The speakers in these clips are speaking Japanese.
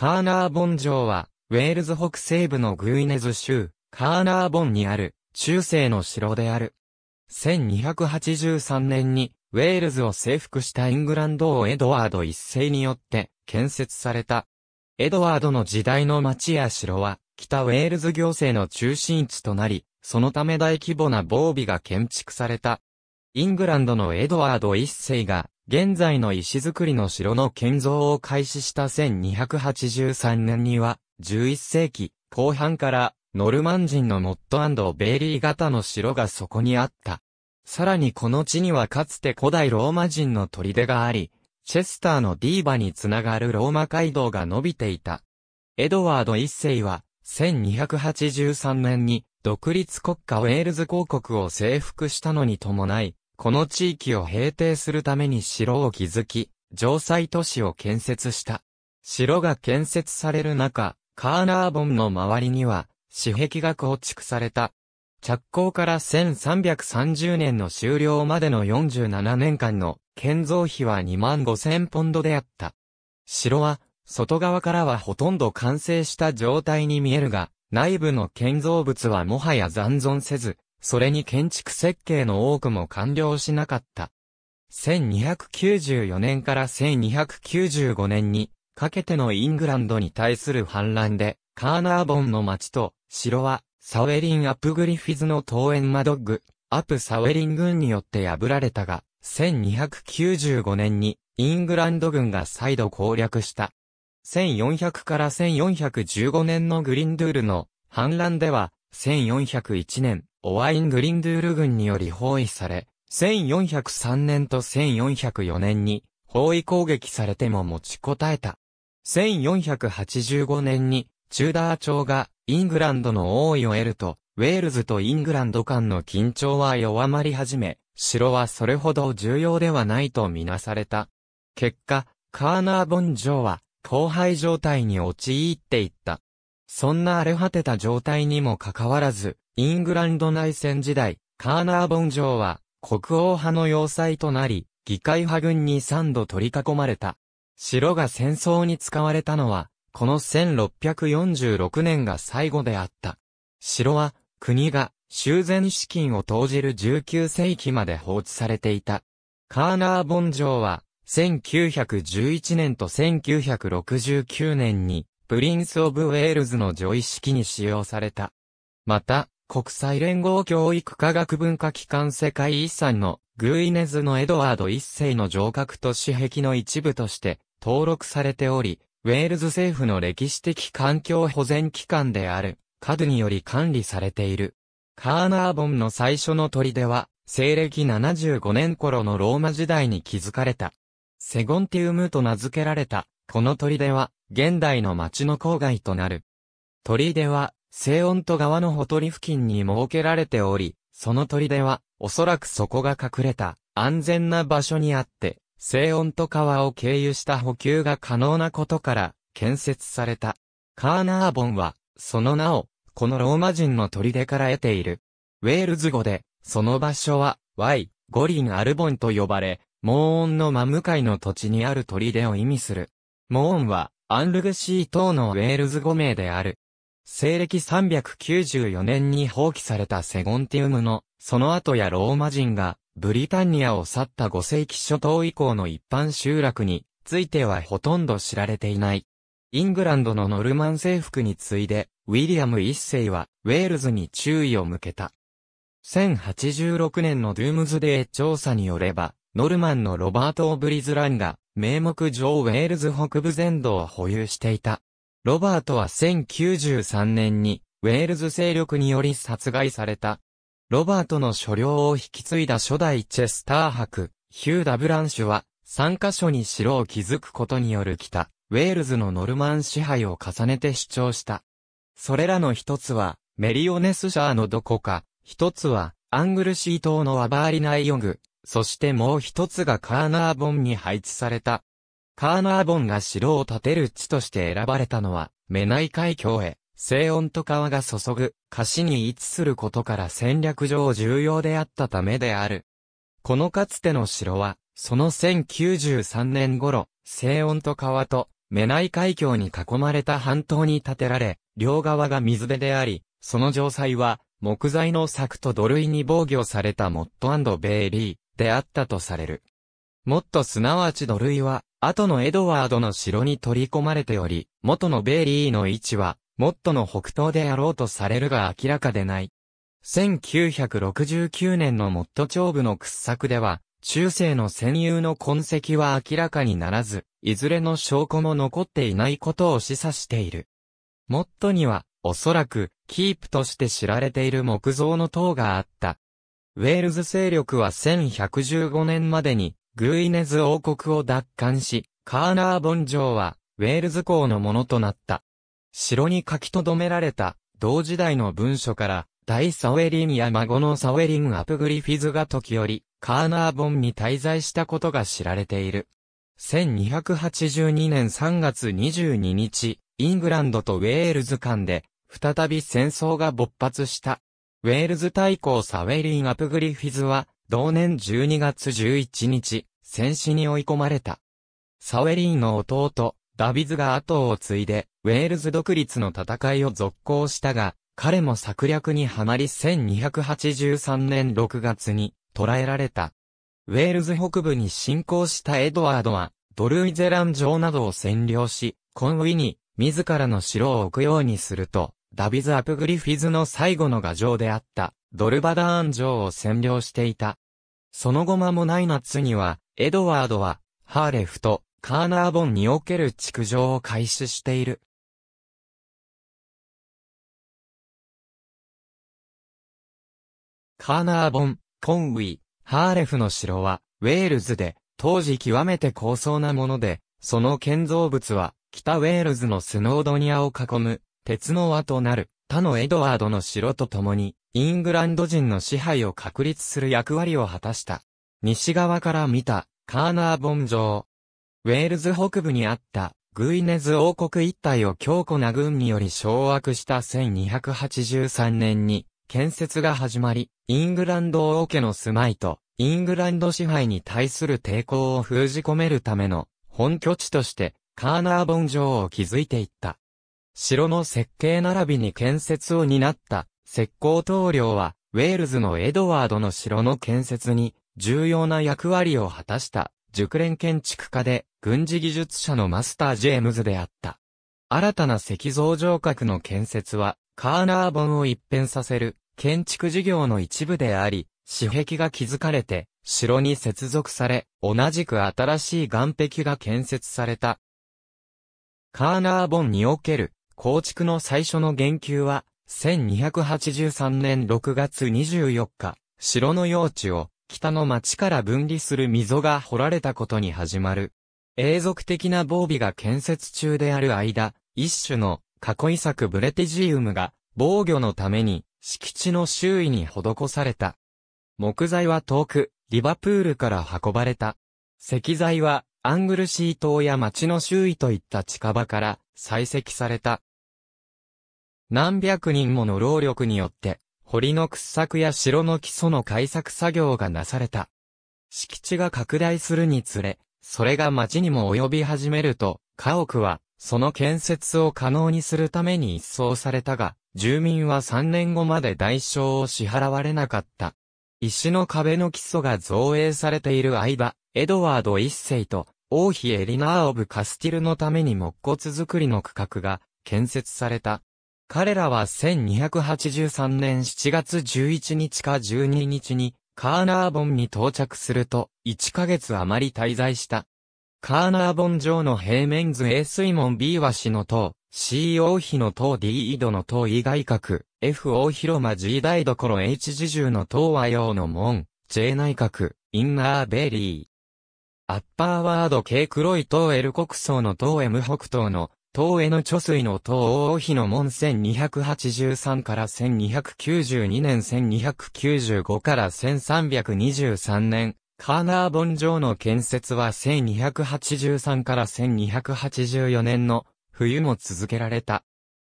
カーナーボン城は、ウェールズ北西部のグイネズ州、カーナーボンにある、中世の城である。1283年に、ウェールズを征服したイングランド王エドワード一世によって、建設された。エドワードの時代の町や城は、北ウェールズ行政の中心地となり、そのため大規模な防備が建築された。イングランドのエドワード一世が、現在の石造りの城の建造を開始した1283年には、11世紀後半からノルマン人のモットベイリー型の城がそこにあった。さらにこの地にはかつて古代ローマ人の砦があり、チェスターのディーバにつながるローマ街道が伸びていた。エドワード一世は、1283年に独立国家ウェールズ公国を征服したのに伴い、この地域を平定するために城を築き、城塞都市を建設した。城が建設される中、カーナーボンの周りには、紙壁が構築された。着工から1330年の終了までの47年間の建造費は2万5000ポンドであった。城は、外側からはほとんど完成した状態に見えるが、内部の建造物はもはや残存せず、それに建築設計の多くも完了しなかった。1294年から1295年にかけてのイングランドに対する反乱で、カーナーボンの町と城はサウェリン・アップ・グリフィズの桃園マドッグ、アップ・サウェリン軍によって破られたが、1295年にイングランド軍が再度攻略した。1400から1415年のグリンドゥールの反乱では、1401年、オワイングリンドゥール軍により包囲され、1403年と1404年に包囲攻撃されても持ちこたえた。1485年にチューダー朝がイングランドの王位を得ると、ウェールズとイングランド間の緊張は弱まり始め、城はそれほど重要ではないとみなされた。結果、カーナーボンジョーは、荒廃状態に陥っていった。そんな荒れ果てた状態にもかかわらず、イングランド内戦時代、カーナーボン城は国王派の要塞となり、議会派軍に3度取り囲まれた。城が戦争に使われたのは、この1646年が最後であった。城は、国が修繕資金を投じる19世紀まで放置されていた。カーナーボン城は、1911年と1969年に、プリンス・オブ・ウェールズの女意式に使用された。また、国際連合教育科学文化機関世界遺産のグーイネズのエドワード一世の城郭都市壁の一部として登録されており、ウェールズ政府の歴史的環境保全機関であるカドにより管理されている。カーナーボンの最初の砦は、西暦75年頃のローマ時代に築かれた。セゴンティウムと名付けられた、この砦は、現代の町の郊外となる。砦は、西音と川のほとり付近に設けられており、その砦は、おそらくそこが隠れた、安全な場所にあって、西音と川を経由した補給が可能なことから、建設された。カーナーボンは、その名を、このローマ人の砦から得ている。ウェールズ語で、その場所は、Y、ゴリン・アルボンと呼ばれ、モーンの真向かいの土地にある砦を意味する。モーンは、アンルグシー島のウェールズ語名である。西暦394年に放棄されたセゴンティウムの、その後やローマ人が、ブリタンニアを去った5世紀初頭以降の一般集落についてはほとんど知られていない。イングランドのノルマン征服に次いで、ウィリアム一世はウェールズに注意を向けた。1086年のドゥームズデー調査によれば、ノルマンのロバート・オブリズランが、名目上ウェールズ北部全土を保有していた。ロバートは1093年に、ウェールズ勢力により殺害された。ロバートの所領を引き継いだ初代チェスター博、ヒュー・ダ・ブランシュは、3カ所に城を築くことによる北、ウェールズのノルマン支配を重ねて主張した。それらの一つは、メリオネスシャーのどこか、一つは、アングルシー島のアバーリナイヨグ、そしてもう一つがカーナーボンに配置された、カーナーボンが城を建てる地として選ばれたのは、メナイ海峡へ、西温と川が注ぐ、河岸に位置することから戦略上重要であったためである。このかつての城は、その1093年頃、西温と川と、メナイ海峡に囲まれた半島に建てられ、両側が水辺であり、その城塞は、木材の柵と土塁に防御されたモットベイリーであったとされる。モッとすなわち土塁は、後のエドワードの城に取り込まれており、元のベイリーの位置は、モットの北東であろうとされるが明らかでない。1969年のモット長部の掘削では、中世の戦友の痕跡は明らかにならず、いずれの証拠も残っていないことを示唆している。モットには、おそらく、キープとして知られている木造の塔があった。ウェールズ勢力は1115年までに、グイネズ王国を奪還し、カーナーボン城は、ウェールズ公のものとなった。城に書き留められた、同時代の文書から、大サウェリンや孫のサウェリン・アプグリフィズが時折、カーナーボンに滞在したことが知られている。1282年3月22日、イングランドとウェールズ間で、再び戦争が勃発した。ウェールズ大公サウェリン・アプグリフィズは、同年12月11日、戦死に追い込まれた。サウェリーの弟、ダビズが後を継いで、ウェールズ独立の戦いを続行したが、彼も策略にはまり1283年6月に捕らえられた。ウェールズ北部に侵攻したエドワードは、ドルイゼラン城などを占領し、コンウィに自らの城を置くようにすると、ダビズ・アプグリフィズの最後の牙城であった、ドルバダーン城を占領していた。その後間もない夏には、エドワードは、ハーレフとカーナーボンにおける築城を開始している。カーナーボン、コンウィ、ハーレフの城は、ウェールズで、当時極めて高層なもので、その建造物は、北ウェールズのスノードニアを囲む、鉄の輪となる、他のエドワードの城と共に、イングランド人の支配を確立する役割を果たした。西側から見た、カーナーボン城。ウェールズ北部にあった、グイネズ王国一帯を強固な軍により掌握した1283年に、建設が始まり、イングランド王家の住まいと、イングランド支配に対する抵抗を封じ込めるための、本拠地として、カーナーボン城を築いていった。城の設計並びに建設を担った、石膏棟梁は、ウェールズのエドワードの城の建設に、重要な役割を果たした熟練建築家で軍事技術者のマスター・ジェームズであった。新たな石造城郭の建設はカーナー本を一変させる建築事業の一部であり、紙壁が築かれて城に接続され、同じく新しい岩壁が建設された。カーナー本における構築の最初の言及は、1283年6月24日、城の用地を北の町から分離する溝が掘られたことに始まる。永続的な防備が建設中である間、一種の囲い作ブレテジウムが防御のために敷地の周囲に施された。木材は遠く、リバプールから運ばれた。石材はアングルシー島や町の周囲といった近場から採石された。何百人もの労力によって堀の掘削や城の基礎の改作作業がなされた。敷地が拡大するにつれ、それが町にも及び始めると、家屋は、その建設を可能にするために一掃されたが、住民は3年後まで代償を支払われなかった。石の壁の基礎が造営されている間、エドワード一世と王妃エリナー・オブ・カスティルのために木骨造りの区画が建設された。彼らは1283年7月11日か12日に、カーナーボンに到着すると、1ヶ月余り滞在した。カーナーボン城の平面図 A 水門 B 和市の塔、C 王妃の塔 D 井戸の塔 E 外閣、F 大広間 G 台所 H 自重の塔和洋の門、J 内閣、インナーベリー。アッパーワード K 黒い塔 L 国層の塔 M 北東の東への貯水の東王妃の門1283から1292年1295から1323年、カーナーボン城の建設は1283から1284年の冬も続けられた。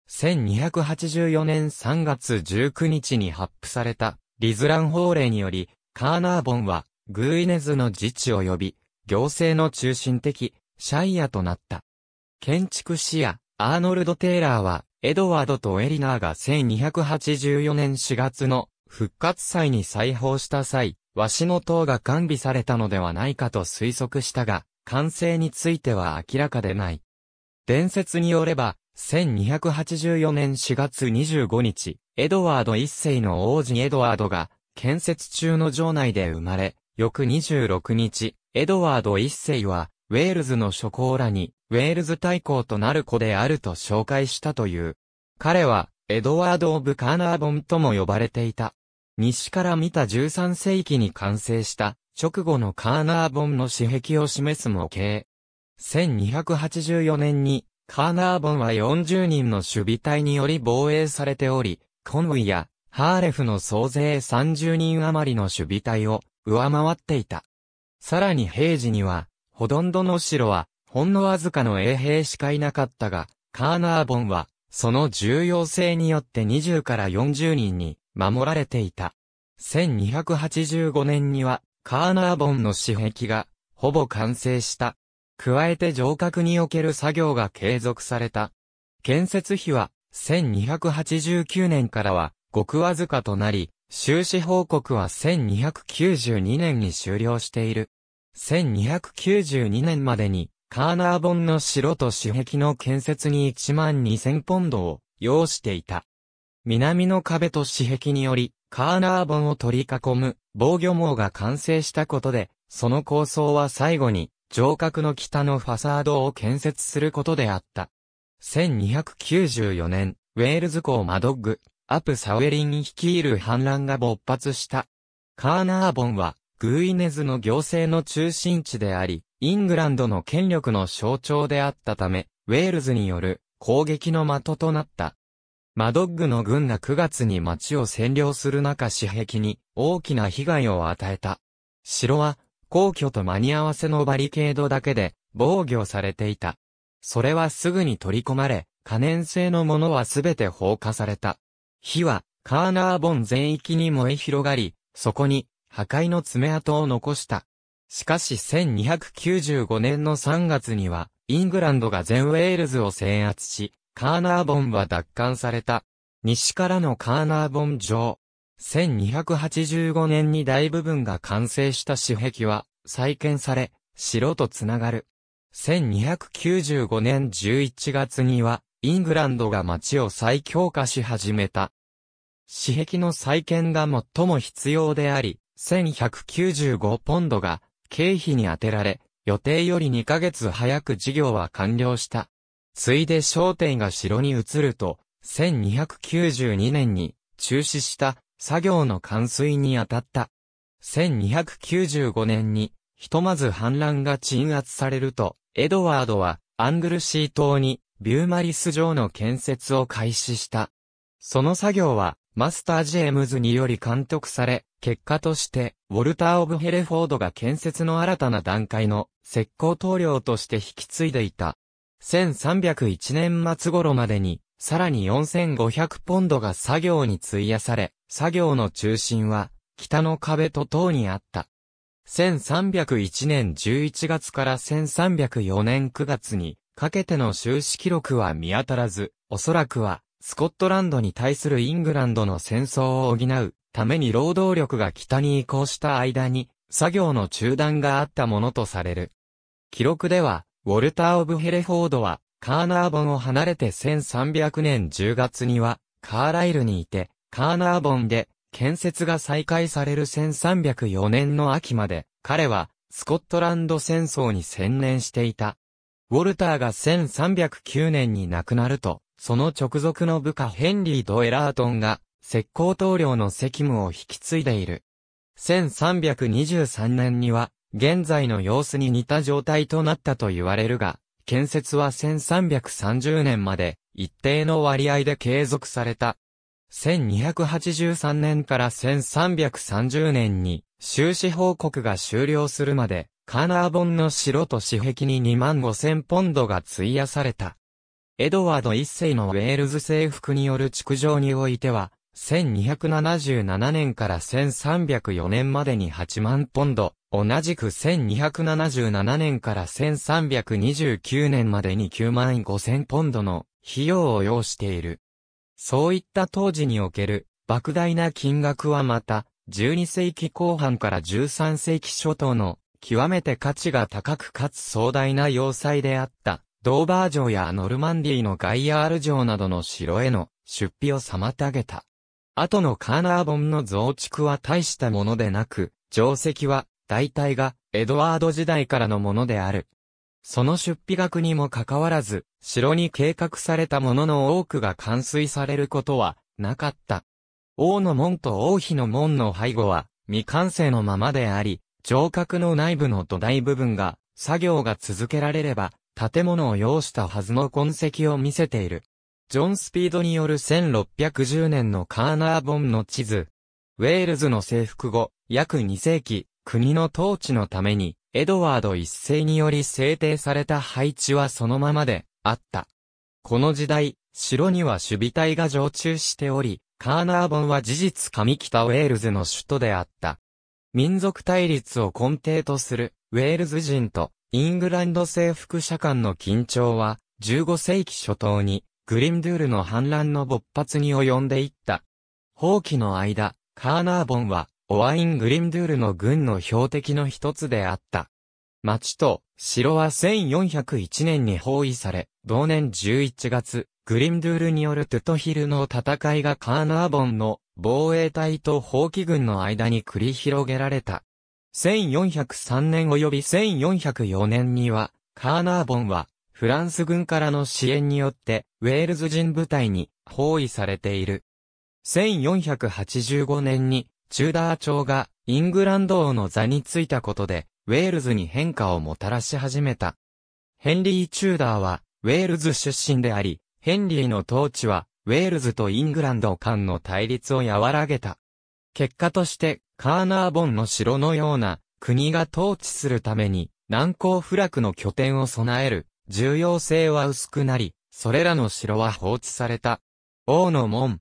1284年3月19日に発布されたリズラン法令により、カーナーボンはグーイネズの自治及び行政の中心的シャイアとなった。建築士やアーノルド・テイラーは、エドワードとエリナーが1284年4月の復活祭に再訪した際、わしの塔が完備されたのではないかと推測したが、完成については明らかでない。伝説によれば、1284年4月25日、エドワード一世の王子エドワードが、建設中の城内で生まれ、翌26日、エドワード一世は、ウェールズの諸侯らに、ウェールズ大公となる子であると紹介したという。彼は、エドワード・オブ・カーナーボンとも呼ばれていた。西から見た13世紀に完成した、直後のカーナーボンの史壁を示す模型。1284年に、カーナーボンは40人の守備隊により防衛されており、コンウィやハーレフの総勢30人余りの守備隊を上回っていた。さらに平時には、ほとんどの城はほんのわずかの衛兵しかいなかったが、カーナーボンは、その重要性によって20から40人に守られていた。1285年には、カーナーボンの死壁が、ほぼ完成した。加えて城郭における作業が継続された。建設費は、1289年からは、ごくわずかとなり、収支報告は1292年に終了している。1292年までに、カーナー本の城と市壁の建設に1万2000ポンドを要していた。南の壁と市壁により、カーナー本を取り囲む防御網が完成したことで、その構想は最後に、城郭の北のファサードを建設することであった。1294年、ウェールズ港マドッグ、アップサウェリン率いる反乱が勃発した。カーナーボンは、グーイネズの行政の中心地であり、イングランドの権力の象徴であったため、ウェールズによる攻撃の的となった。マドッグの軍が9月に町を占領する中死壁に大きな被害を与えた。城は皇居と間に合わせのバリケードだけで防御されていた。それはすぐに取り込まれ、可燃性のものはすべて放火された。火はカーナーボン全域に燃え広がり、そこに破壊の爪痕を残した。しかし1295年の3月には、イングランドが全ウェールズを制圧し、カーナーボンは奪還された。西からのカーナーボン城。1285年に大部分が完成した市壁は再建され、城とつながる。1295年11月には、イングランドが町を再強化し始めた。市壁の再建が最も必要であり、1195ポンドが経費に充てられ、予定より2ヶ月早く事業は完了した。ついで商店が城に移ると、1292年に中止した作業の完遂に当たった。1295年に、ひとまず反乱が鎮圧されると、エドワードはアングルシー島にビューマリス城の建設を開始した。その作業はマスター・ジェームズにより監督され、結果として、ウォルター・オブ・ヘレフォードが建設の新たな段階の石膏棟梁として引き継いでいた。1301年末頃までに、さらに4500ポンドが作業に費やされ、作業の中心は、北の壁と塔にあった。1301年11月から1304年9月にかけての収支記録は見当たらず、おそらくはスコットランドに対するイングランドの戦争を補うために労働力が北に移行した間に、作業の中断があったものとされる。記録では、ウォルター・オブ・ヘレフォードは、カーナーボンを離れて1300年10月には、カーライルにいて、カーナーボンで、建設が再開される1304年の秋まで、彼は、スコットランド戦争に専念していた。ウォルターが1309年に亡くなると、その直属の部下ヘンリー・ド・エラートンが、石膏棟梁の責務を引き継いでいる。1323年には、現在の様子に似た状態となったと言われるが、建設は1330年まで一定の割合で継続された。1283年から1330年に収支報告が終了するまで、カーナーボンの城と紙壁に2万5千ポンドが費やされた。エドワード一世のウェールズ征服による築城においては、1277年から1304年までに8万ポンド、同じく1277年から1329年までに9万5000ポンドの費用を要している。そういった当時における莫大な金額はまた、12世紀後半から13世紀初頭の極めて価値が高くかつ壮大な要塞であった、ドーバー城やノルマンディーのガイアール城などの城への出費を妨げた。後のカーナーボンの増築は大したものでなく、定石は、大体が、エドワード時代からのものである。その出費額にもかかわらず、城に計画されたものの多くが完遂されることは、なかった。王の門と王妃の門の背後は、未完成のままであり、城郭の内部の土台部分が、作業が続けられれば、建物を要したはずの痕跡を見せている。ジョン・スピードによる1610年のカーナーボンの地図。ウェールズの征服後、約2世紀、国の統治のために、エドワード一世により制定された配置はそのままで、あった。この時代、城には守備隊が常駐しており、カーナーボンは事実上北ウェールズの首都であった。民族対立を根底とする、ウェールズ人と、イングランド征服者間の緊張は、15世紀初頭に、グリムドゥールの反乱の勃発に及んでいった。放棄の間、カーナーボンは、オワイン・グリムドゥールの軍の標的の一つであった。町と城は1401年に包囲され、同年11月、グリムドゥールによるトゥトヒルの戦いがカーナーボンの防衛隊と放棄軍の間に繰り広げられた。1403年及び1404年には、カーナーボンはフランス軍からの支援によって、ウェールズ人部隊に包囲されている。1485年に、チューダー朝がイングランド王の座についたことで、ウェールズに変化をもたらし始めた。ヘンリー・チューダーは、ウェールズ出身であり、ヘンリーの統治は、ウェールズとイングランド間の対立を和らげた。結果として、カーナーボンの城のような、国が統治するために、難攻不落の拠点を備える、重要性は薄くなり、それらの城は放置された。王の門。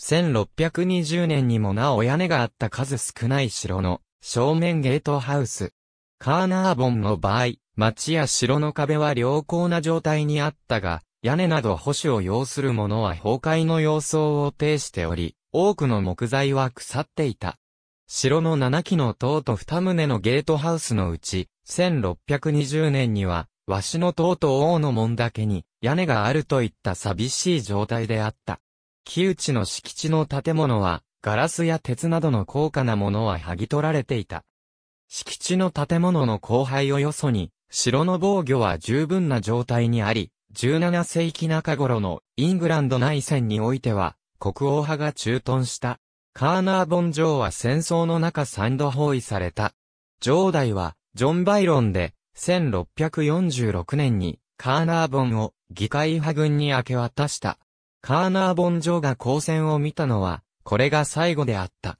1620年にもなお屋根があった数少ない城の正面ゲートハウス。カーナーボンの場合、町や城の壁は良好な状態にあったが、屋根など保守を要するものは崩壊の様相を呈しており、多くの木材は腐っていた。城の7基の塔と2棟のゲートハウスのうち、1620年には、わしの塔と王の門だけに屋根があるといった寂しい状態であった。木内の敷地の建物はガラスや鉄などの高価なものは剥ぎ取られていた。敷地の建物の荒廃をよそに、城の防御は十分な状態にあり、17世紀中頃のイングランド内戦においては、国王派が駐屯した。カーナーボン城は戦争の中3度包囲された。城代は、ジョン・バイロンで、1646年にカーナーボンを議会派軍に明け渡した。カーナーボン城が交戦を見たのは、これが最後であった。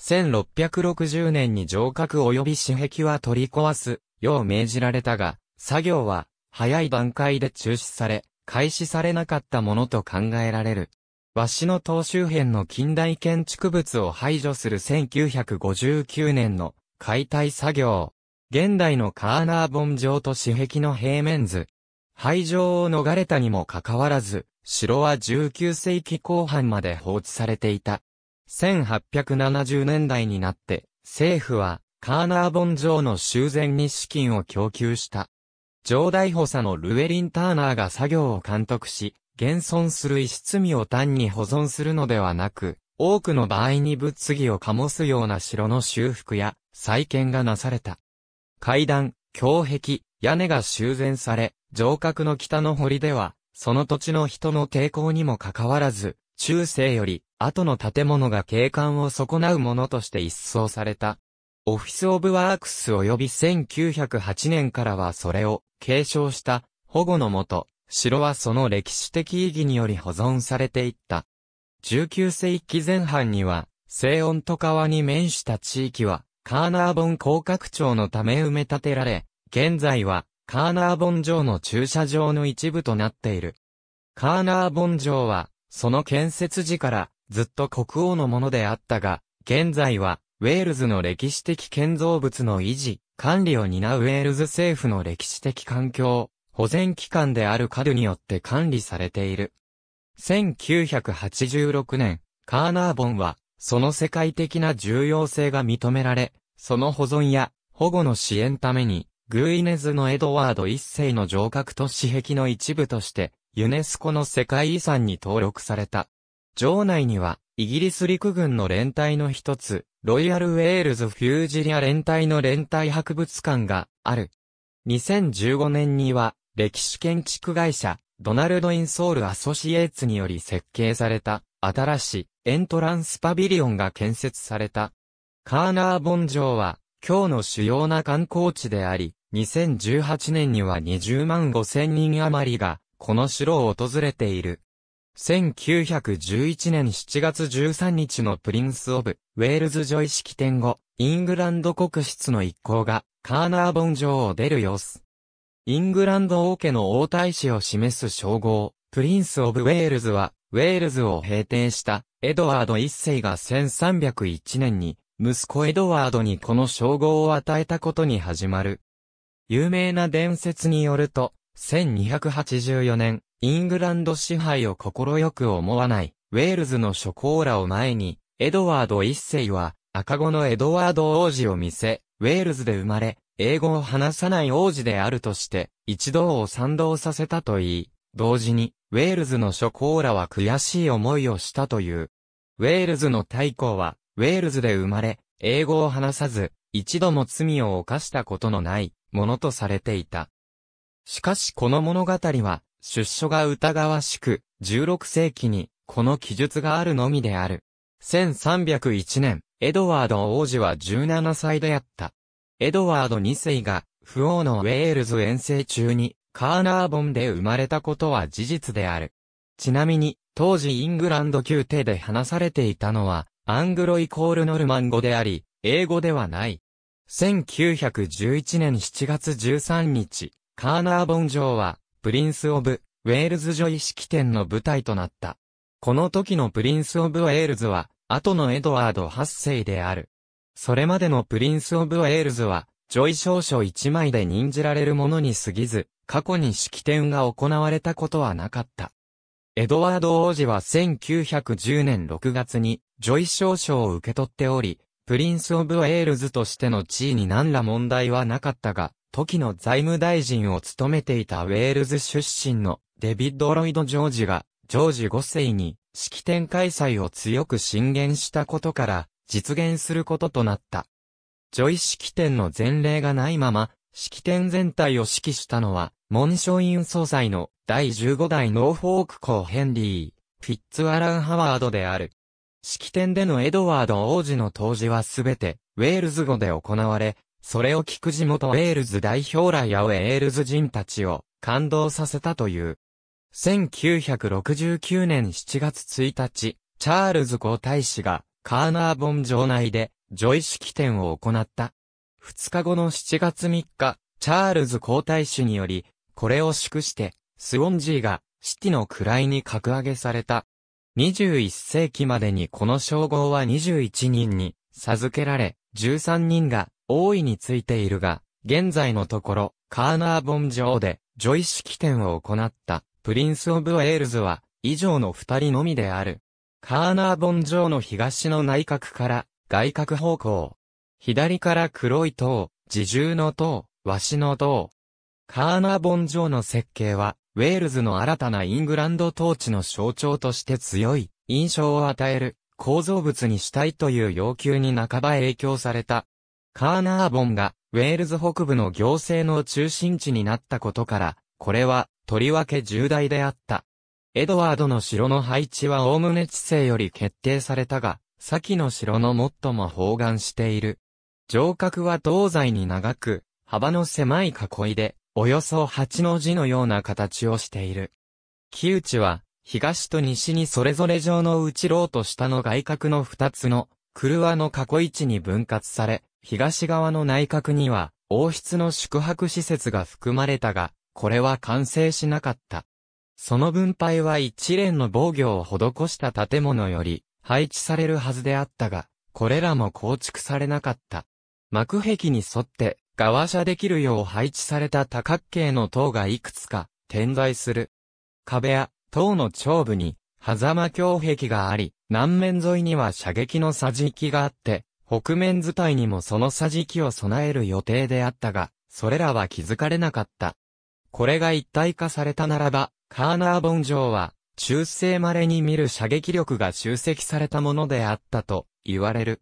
1660年に城郭及び私壁は取り壊す、よう命じられたが、作業は、早い段階で中止され、開始されなかったものと考えられる。和紙の東周辺の近代建築物を排除する1959年の解体作業。現代のカーナーボン城と紙壁の平面図。廃城を逃れたにもかかわらず、城は19世紀後半まで放置されていた。1870年代になって、政府は、カーナーボン城の修繕に資金を供給した。城代補佐のルエリン・ターナーが作業を監督し、現存する石積みを単に保存するのではなく、多くの場合に物議を醸すような城の修復や再建がなされた。階段、胸壁、屋根が修繕され、城郭の北の堀では、その土地の人の抵抗にもかかわらず、中世より、後の建物が景観を損なうものとして一掃された。オフィス・オブ・ワークス及び1908年からはそれを継承した保護のもと、城はその歴史的意義により保存されていった。19世紀前半には、西温と川に面した地域は、カーナーボン広角町のため埋め立てられ、現在はカーナーボン城の駐車場の一部となっている。カーナーボン城は、その建設時からずっと国王のものであったが、現在はウェールズの歴史的建造物の維持、管理を担うウェールズ政府の歴史的環境、保全機関であるカドによって管理されている。1986年、カーナーボンはその世界的な重要性が認められ、その保存や保護の支援ために、グーイネズのエドワード一世の城郭と私壁の一部として、ユネスコの世界遺産に登録された。城内には、イギリス陸軍の連隊の一つ、ロイヤルウェールズ・フュージリア連隊の連隊博物館がある。2015年には、歴史建築会社、ドナルド・インソール・アソシエーツにより設計された、新しいエントランスパビリオンが建設された。カーナーボン城は、今日の主要な観光地であり、2018年には20万5千人余りが、この城を訪れている。1911年7月13日のプリンス・オブ・ウェールズ女式典後、イングランド国室の一行が、カーナーボン城を出る様子。イングランド王家の王太子を示す称号、プリンス・オブ・ウェールズは、ウェールズを平定したエドワード一世が1301年に、息子エドワードにこの称号を与えたことに始まる。有名な伝説によると、1284年、イングランド支配を快く思わない、ウェールズの諸侯らを前に、エドワード一世は、赤子のエドワード王子を見せ、ウェールズで生まれ、英語を話さない王子であるとして、一同を賛同させたといい、同時に、ウェールズの諸侯らは悔しい思いをしたという。ウェールズの大公は、ウェールズで生まれ、英語を話さず、一度も罪を犯したことのない、ものとされていた。しかしこの物語は、出所が疑わしく、16世紀に、この記述があるのみである。1301年、エドワード王子は17歳であった。エドワード2世が、不王のウェールズ遠征中に、カーナーボンで生まれたことは事実である。ちなみに、当時イングランド宮廷で話されていたのは、アングロイコールノルマン語であり、英語ではない。1911年7月13日、カーナーボン城は、プリンス・オブ・ウェールズ女医式典の舞台となった。この時のプリンス・オブ・ウェールズは、後のエドワード8世である。それまでのプリンス・オブ・ウェールズは、ョイ。証書1枚で任じられるものに過ぎず、過去に式典が行われたことはなかった。エドワード王子は1910年6月に、ジョイ少将を受け取っており、プリンス・オブ・ウェールズとしての地位に何ら問題はなかったが、時の財務大臣を務めていたウェールズ出身のデビッド・ロイド・ジョージが、ジョージ5世に式典開催を強く進言したことから、実現することとなった。ジョイ式典の前例がないまま、式典全体を指揮したのは、文章院総裁の第15代ノーフォーク校ヘンリー、フィッツアラン・ハワードである。式典でのエドワード王子の当時はすべて、ウェールズ語で行われ、それを聞く地元ウェールズ代表らやウェールズ人たちを感動させたという。1969年7月1日、チャールズ皇太子がカーナーボン城内でジョイ式典を行った。2日後の7月3日、チャールズ皇太子により、これを祝してスウォンジーがシティの位に格上げされた。21世紀までにこの称号は21人に授けられ、13人が王位についているが、現在のところ、カーナーボン城で、ジョイ式典を行った、プリンス・オブ・ウェールズは、以上の二人のみである。カーナーボン城の東の内角から、外角方向。左から黒い塔、自重の塔、和紙の塔。カーナーボン城の設計は、ウェールズの新たなイングランド統治の象徴として強い印象を与える構造物にしたいという要求に半ば影響された。カーナーボンがウェールズ北部の行政の中心地になったことから、これはとりわけ重大であった。エドワードの城の配置は概ね知性より決定されたが、先の城の最も包含している。城郭は東西に長く、幅の狭い囲いで、およそ8の字のような形をしている。木内は、東と西にそれぞれ上の内楼と下の外角の2つの、車の過去位置に分割され、東側の内角には、王室の宿泊施設が含まれたが、これは完成しなかった。その分配は一連の防御を施した建物より配置されるはずであったが、これらも構築されなかった。幕壁に沿って側射できるよう配置された多角形の塔がいくつか点在する。壁や塔の頂部に、狭間橋壁があり、南面沿いには射撃の桟敷があって、北面図体にもその桟敷を備える予定であったが、それらは気づかれなかった。これが一体化されたならば、カーナーボン城は、中世稀に見る射撃力が集積されたものであったと言われる。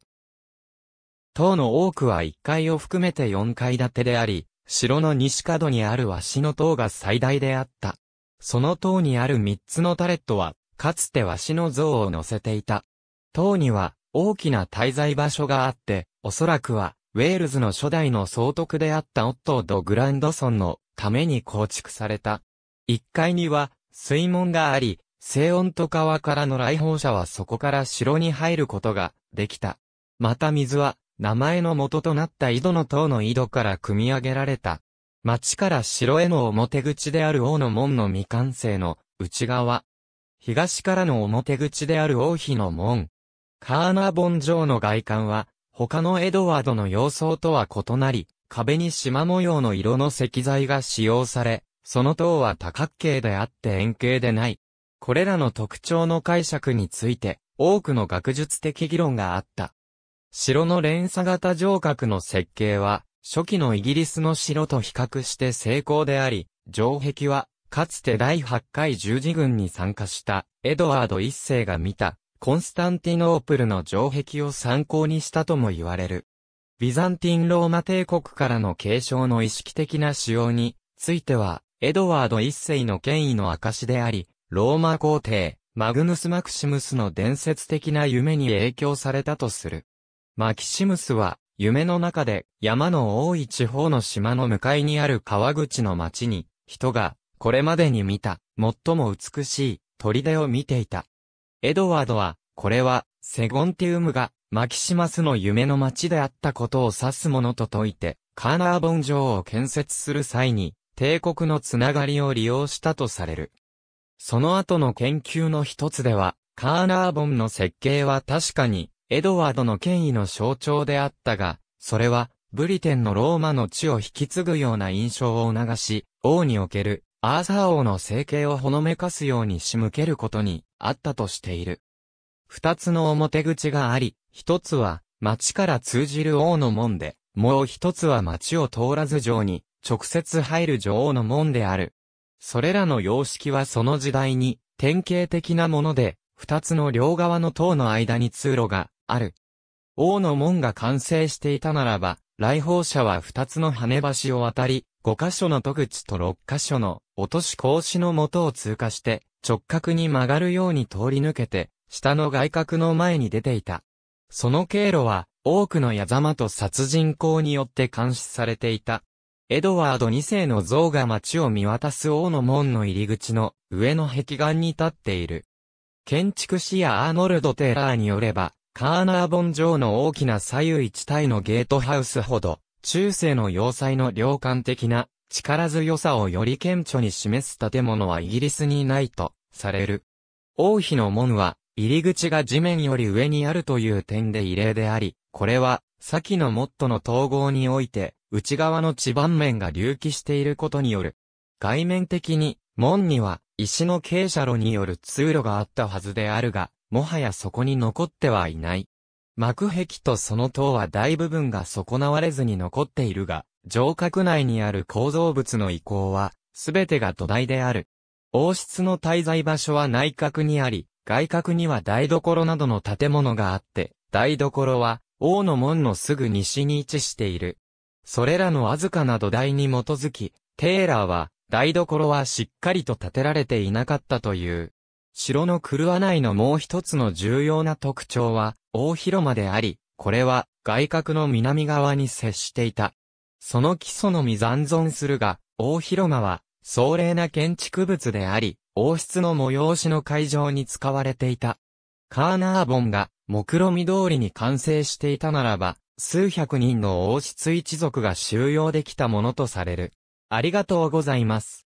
塔の多くは1階を含めて4階建てであり、城の西角にある紙の塔が最大であった。その塔にある3つのタレットは、かつて紙の像を乗せていた。塔には大きな滞在場所があって、おそらくは、ウェールズの初代の総督であったオットー・ド・グランドソンのために構築された。1階には、水門があり、西音と川からの来訪者はそこから城に入ることができた。また水は、名前の元となった井戸の塔の井戸から組み上げられた。町から城への表口である王の門の未完成の内側。東からの表口である王妃の門。カーナーボン城の外観は、他のエドワードの様相とは異なり、壁に縞模様の色の石材が使用され、その塔は多角形であって円形でない。これらの特徴の解釈について、多くの学術的議論があった。城の連鎖型城郭の設計は、初期のイギリスの城と比較して成功であり、城壁は、かつて第8回十字軍に参加したエドワード一世が見た、コンスタンティノープルの城壁を参考にしたとも言われる。ビザンティン・ローマ帝国からの継承の意識的な使用については、エドワード一世の権威の証であり、ローマ皇帝、マグヌス・マクシムスの伝説的な夢に影響されたとする。マキシムスは、夢の中で山の多い地方の島の向かいにある川口の町に、人が、これまでに見た、最も美しい、砦を見ていた。エドワードは、これは、セゴンティウムが、マキシマスの夢の町であったことを指すものと説いて、カーナーボン城を建設する際に、帝国のつながりを利用したとされる。その後の研究の一つでは、カーナーボンの設計は確かに、エドワードの権威の象徴であったが、それは、ブリテンのローマの地を引き継ぐような印象を促し、王における、アーサー王の政権をほのめかすように仕向けることに、あったとしている。二つの表口があり、一つは、町から通じる王の門で、もう一つは町を通らず城に、直接入る女王の門である。それらの様式はその時代に、典型的なもので、二つの両側の塔の間に通路がある。王の門が完成していたならば、来訪者は二つの跳ね橋を渡り、五箇所の戸口と六箇所の落とし格子の元を通過して、直角に曲がるように通り抜けて、下の外角の前に出ていた。その経路は、多くの矢様と殺人行によって監視されていた。エドワード二世の像が街を見渡す王の門の入り口の上の壁岸に立っている。建築士やアーノルド・テーラーによれば、カーナーボン城の大きな左右一体のゲートハウスほど、中世の要塞の良感的な力強さをより顕著に示す建物はイギリスにないとされる。王妃の門は入り口が地面より上にあるという点で異例であり、これは先のモットの統合において内側の地盤面が隆起していることによる。外面的に門には石の傾斜路による通路があったはずであるが、もはやそこに残ってはいない。幕壁とその塔は大部分が損なわれずに残っているが、城郭内にある構造物の遺構は、すべてが土台である。王室の滞在場所は内閣にあり、外角には台所などの建物があって、台所は、王の門のすぐ西に位置している。それらのわずかな土台に基づき、テーラーは、台所はしっかりと建てられていなかったという。城の狂わないのもう一つの重要な特徴は、大広間であり、これは外角の南側に接していた。その基礎のみ残存するが、大広間は、壮麗な建築物であり、王室の催しの会場に使われていた。カーナーボンが、目論見通りに完成していたならば、数百人の王室一族が収容できたものとされる。ありがとうございます。